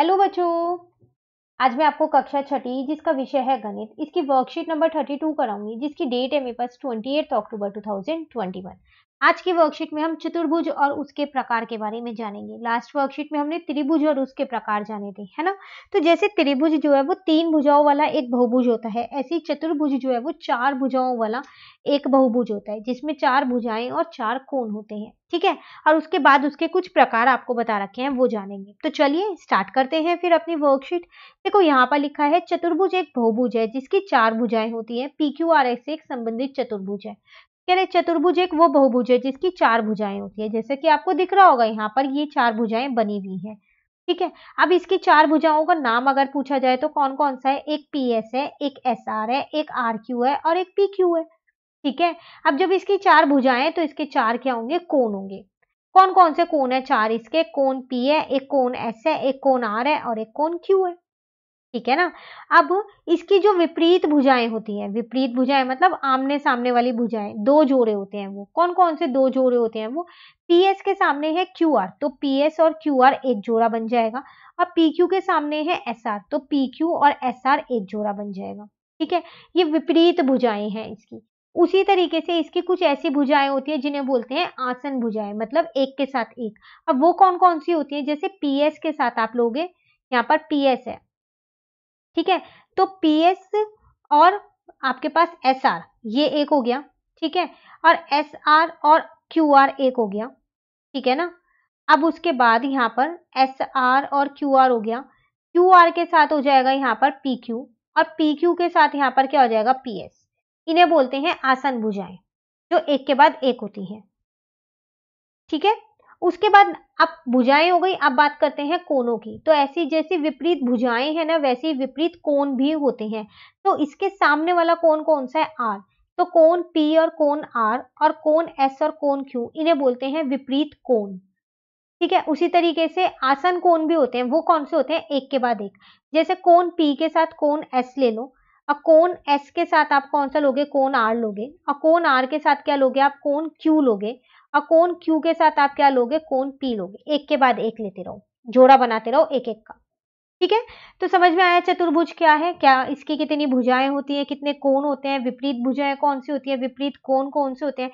hello बच्चों आज मैं आपको कक्षा छठी जिसका विषय है गणित इसकी वर्कशीट नंबर थर्टी टू कराऊंगी जिसकी डेट है मेरे पास twenty eight October two thousand twenty one आज की वर्कशीट में हम चतुर्भुज और उसके प्रकार के बारे में जानेंगे लास्ट वर्कशीट में हमने त्रिभुज और उसके प्रकार जाने थे है ना तो जैसे त्रिभुज जो है वो तीन भुजाओं वाला एक बहुभुज होता है ऐसे चतुर्भुज जो है वो चार भुजाओं वाला एक बहुभुज होता है जिसमें चार भुजाएं और चार कोण होते हैं ठीक है और उसके बाद उसके कुछ प्रकार आपको बता रखे हैं वो जानेंगे तो चलिए स्टार्ट करते हैं फिर अपनी वर्कशीट देखो यहाँ पर लिखा है चतुर्भुज एक बहुभुज है जिसकी चार भुजाएं होती है पी क्यू आर से एक संबंधित चतुर्भुज है कह रहे चतुर्भुज एक वो बहुभुज है जिसकी चार भुजाएं होती है जैसे कि आपको दिख रहा होगा यहाँ पर ये चार भुजाएं बनी हुई है ठीक है अब इसकी चार भुजाओं का नाम अगर पूछा जाए तो कौन कौन सा है एक पी एस है एक एस आर है एक आर क्यू है और एक पी क्यू है ठीक है अब जब इसकी चार भुजाएं तो इसके चार क्या होंगे कोण होंगे कौन कौन से कोण है चार इसके कोण पी है एक कोण एस है एक कोण आर है और एक कोण क्यू है ठीक है ना अब इसकी जो विपरीत भुजाएं होती हैं विपरीत भुजाएं मतलब आमने सामने वाली भुजाएं दो जोड़े होते हैं वो कौन कौन से दो जोड़े होते हैं वो पीएस के सामने है क्यूआर तो पीएस और क्यूआर एक जोड़ा बन जाएगा अब पीक्यू के सामने है एसआर तो पीक्यू और एसआर एक जोड़ा बन जाएगा ठीक है ये विपरीत भुजाएं हैं इसकी उसी तरीके से इसकी कुछ ऐसी भुजाएं होती हैं जिन्हें बोलते हैं आसन भुजाएं मतलब एक के साथ एक अब वो कौन कौन सी होती है जैसे पीएस के साथ आप लोगे यहाँ पर पीएस है ठीक है तो पीएस और आपके पास एस आर ये एक हो गया ठीक है और एस आर और क्यू आर एक हो गया ठीक है ना अब उसके बाद यहाँ पर एस आर और क्यू आर हो गया क्यू आर के साथ हो जाएगा यहाँ पर पी क्यू और पी क्यू के साथ यहाँ पर क्या हो जाएगा पीएस इन्हें बोलते हैं आसन भुजाएं जो एक के बाद एक होती हैं ठीक है उसके बाद अब भुजाएं हो गई अब बात करते हैं कोनों की तो ऐसी जैसी विपरीत भुजाएं हैं ना वैसे विपरीत कोण भी होते हैं तो इसके सामने वाला कोण कौन सा है आर तो कोण पी और कोण आर और कोण एस और कोण क्यू इन्हें बोलते हैं विपरीत कोण ठीक है उसी तरीके से आसन कोण भी होते हैं वो कौन से होते हैं एक के बाद एक जैसे कोन पी के साथ कोन एस ले लो और कोन एस के साथ आप कौन सा लोगे कोन आर लोगे और कोन आर के साथ क्या लोगे आप कोन क्यू लोगे और कौन क्यू के साथ आप क्या लोगे कौन पी लोगे एक के बाद एक लेते रहो जोड़ा बनाते रहो एक एक का ठीक है तो समझ में आया चतुर्भुज क्या है क्या इसकी कितनी भुजाएं होती है कितने कोण होते हैं विपरीत भुजाएं कौन सी होती है विपरीत कोण कौन से होते हैं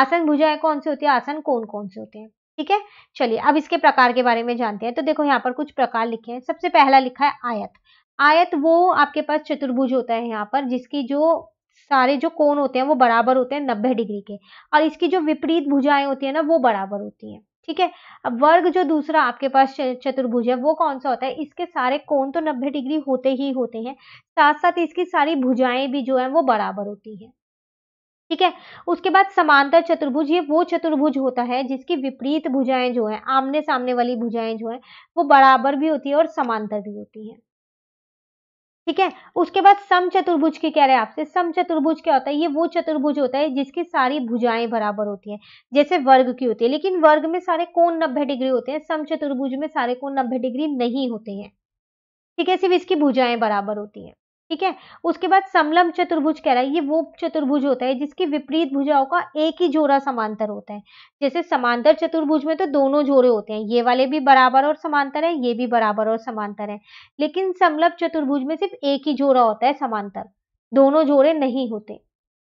आसन भुजाएं कौन सी होती है आसन कोण कौन से होते हैं ठीक है चलिए अब इसके प्रकार के बारे में जानते हैं तो देखो यहाँ पर कुछ प्रकार लिखे हैं सबसे पहला लिखा है आयत आयत वो आपके पास चतुर्भुज होता है यहाँ पर जिसकी जो सारे जो कोण होते हैं वो बराबर होते हैं नब्बे डिग्री के और इसकी जो विपरीत भुजाएं होती है ना वो बराबर होती हैं ठीक है अब वर्ग जो दूसरा आपके पास चतुर्भुज है वो कौन सा होता है इसके सारे कोण तो नब्बे डिग्री होते ही होते हैं साथ साथ इसकी सारी भुजाएं भी जो है वो बराबर होती है ठीक है उसके बाद समांतर चतुर्भुज ये वो चतुर्भुज होता है जिसकी विपरीत भुजाएं जो है आमने सामने वाली भुजाएं जो है वो बराबर भी होती है और समांतर भी होती है ठीक है उसके बाद सम चतुर्भुज के कह रहे हैं आपसे सम चतुर्भुज क्या होता है ये वो चतुर्भुज होता है जिसकी सारी भुजाएं बराबर होती हैं जैसे वर्ग की होती है लेकिन वर्ग में सारे कोण नब्बे डिग्री होते हैं सम चतुर्भुज में सारे कोण नब्बे डिग्री नहीं होते हैं ठीक है सिर्फ इसकी भुजाएं बराबर होती है ठीक है उसके बाद समलम चतुर्भुज कह रहा है ये वो चतुर्भुज होता है जिसकी विपरीत भुजाओं का एक ही जोड़ा समांतर होता है जैसे समांतर चतुर्भुज में तो दोनों जोड़े होते हैं ये वाले भी बराबर और समांतर है ये भी बराबर और समांतर है लेकिन समलभ चतुर्भुज में सिर्फ एक ही जोड़ा होता है समांतर दोनों जोड़े नहीं होते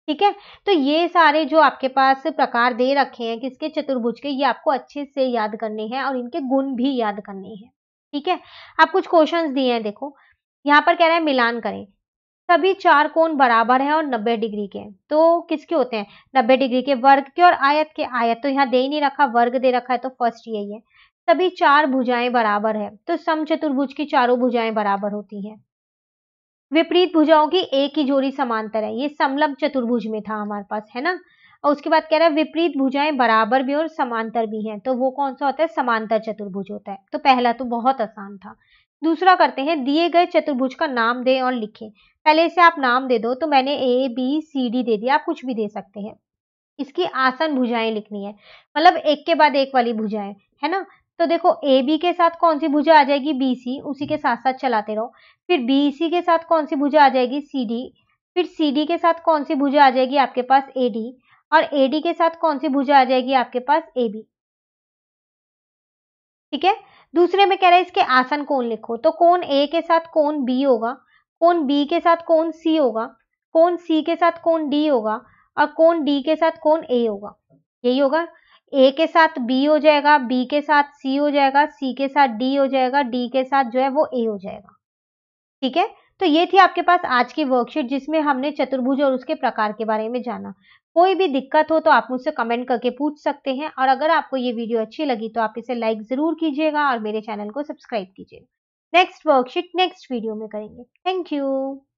ठीक है तो ये सारे जो आपके पास प्रकार दे रखे हैं किसके चतुर्भुज के ये आपको अच्छे से याद करने हैं और इनके गुण भी याद करने हैं ठीक है आप कुछ क्वेश्चंस दिए हैं देखो यहाँ पर कह रहे हैं मिलान करें सभी चार कोण बराबर हैं और 90 डिग्री के तो किसके होते हैं 90 डिग्री के वर्ग के और आयत के आयत तो यहाँ दे ही नहीं रखा वर्ग दे रखा है तो फर्स्ट यही है सभी चार भुजाएं बराबर है तो सम चतुर्भुज की चारों भुजाएं बराबर होती हैं विपरीत भुजाओं की एक ही जोड़ी समांतर है ये समलंब चतुर्भुज में था हमारे पास है ना और उसके बाद कह रहा है विपरीत भुजाएं बराबर भी और समांतर भी हैं तो वो कौन सा होता है समांतर चतुर्भुज होता है तो पहला तो बहुत आसान था दूसरा करते हैं दिए गए चतुर्भुज का नाम दें और लिखें पहले इसे आप नाम दे दो तो मैंने ए बी सी डी दे दिया आप कुछ भी दे सकते हैं इसकी आसन भुजाएं लिखनी है मतलब एक के बाद एक वाली भुजाएं है ना तो देखो ए बी के साथ कौन सी भुजा आ जाएगी बी सी उसी के साथ साथ चलाते रहो फिर बी सी के साथ कौन सी भुजा आ जाएगी सी डी फिर सी डी के साथ कौन सी भुजा आ जाएगी आपके पास ए डी और ए डी के साथ कौन सी भुजा आ जाएगी आपके पास ए बी ठीक है दूसरे में कह रहा है इसके आसन कोण लिखो तो कोण ए के साथ कोण बी होगा कोण बी के साथ कोण सी होगा कोण सी के साथ कोण डी होगा और कोण डी के साथ कोण ए होगा यही होगा ए के साथ बी हो जाएगा बी के साथ सी हो जाएगा सी के साथ डी हो जाएगा डी के साथ जो है वो ए हो जाएगा ठीक है तो ये थी आपके पास आज की वर्कशीट जिसमें हमने चतुर्भुज और उसके प्रकार के बारे में जाना कोई भी दिक्कत हो तो आप मुझसे कमेंट करके पूछ सकते हैं और अगर आपको ये वीडियो अच्छी लगी तो आप इसे लाइक ज़रूर कीजिएगा और मेरे चैनल को सब्सक्राइब कीजिएगा नेक्स्ट वर्कशीट नेक्स्ट वीडियो में करेंगे थैंक यू